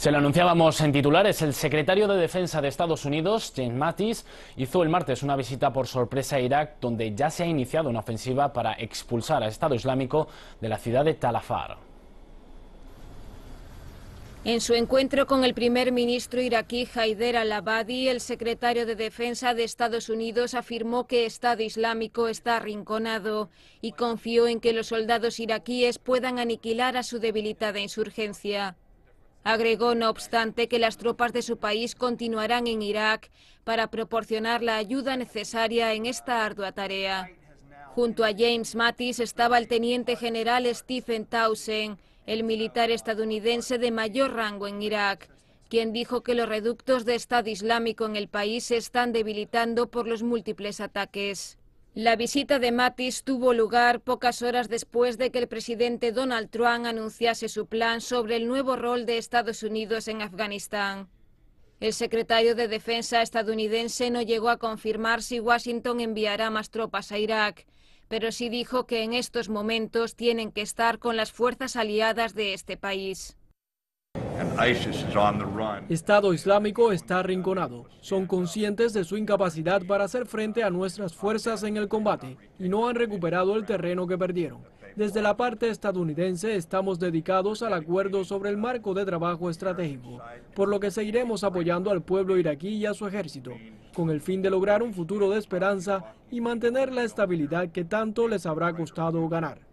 Se lo anunciábamos en titulares. El secretario de Defensa de Estados Unidos, James Mattis, hizo el martes una visita por sorpresa a Irak, donde ya se ha iniciado una ofensiva para expulsar al Estado Islámico de la ciudad de Tal Afar. En su encuentro con el primer ministro iraquí Haider al-Abadi, el secretario de Defensa de Estados Unidos afirmó que Estado Islámico está arrinconado y confió en que los soldados iraquíes puedan aniquilar a su debilitada insurgencia. Agregó, no obstante, que las tropas de su país continuarán en Irak para proporcionar la ayuda necesaria en esta ardua tarea. Junto a James Mattis estaba el teniente general Stephen Towson, el militar estadounidense de mayor rango en Irak, quien dijo que los reductos de Estado Islámico en el país se están debilitando por los múltiples ataques. La visita de Mattis tuvo lugar pocas horas después de que el presidente Donald Trump anunciase su plan sobre el nuevo rol de Estados Unidos en Afganistán. El secretario de Defensa estadounidense no llegó a confirmar si Washington enviará más tropas a Irak, pero sí dijo que en estos momentos tienen que estar con las fuerzas aliadas de este país. Estado Islámico está arrinconado. Son conscientes de su incapacidad para hacer frente a nuestras fuerzas en el combate y no han recuperado el terreno que perdieron. Desde la parte estadounidense estamos dedicados al acuerdo sobre el marco de trabajo estratégico, por lo que seguiremos apoyando al pueblo iraquí y a su ejército, con el fin de lograr un futuro de esperanza y mantener la estabilidad que tanto les habrá costado ganar.